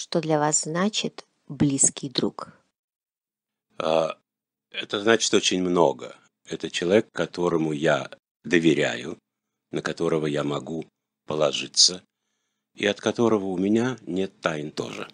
что для вас значит близкий друг? А, это значит очень много. Это человек, которому я доверяю, на которого я могу положиться, и от которого у меня нет тайн тоже.